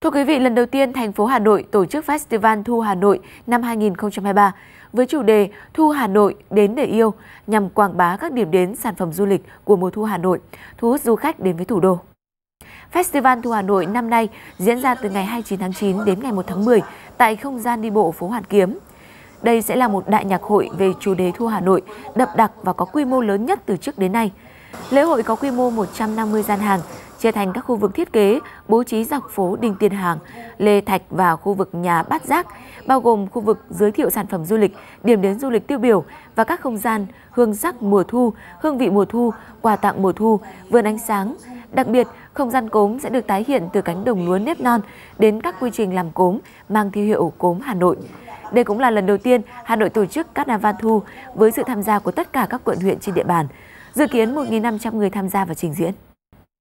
Thưa quý vị, lần đầu tiên thành phố Hà Nội tổ chức Festival Thu Hà Nội năm 2023 với chủ đề Thu Hà Nội đến để yêu nhằm quảng bá các điểm đến sản phẩm du lịch của mùa thu Hà Nội, thu hút du khách đến với thủ đô. Festival Thu Hà Nội năm nay diễn ra từ ngày 29 tháng 9 đến ngày 1 tháng 10 tại không gian đi bộ phố Hoàn Kiếm. Đây sẽ là một đại nhạc hội về chủ đề Thu Hà Nội, đậm đặc và có quy mô lớn nhất từ trước đến nay. Lễ hội có quy mô 150 gian hàng, chia thành các khu vực thiết kế, bố trí dọc phố Đinh Tiên Hàng, Lê Thạch và khu vực nhà Bát Giác, bao gồm khu vực giới thiệu sản phẩm du lịch, điểm đến du lịch tiêu biểu và các không gian hương sắc mùa thu, hương vị mùa thu, quà tặng mùa thu, vườn ánh sáng. Đặc biệt, không gian cốm sẽ được tái hiện từ cánh đồng lúa nếp non đến các quy trình làm cốm mang thương hiệu cốm Hà Nội. Đây cũng là lần đầu tiên Hà Nội tổ chức Carnival Thu với sự tham gia của tất cả các quận huyện trên địa bàn. Dự kiến 1.500 người tham gia vào trình diễn.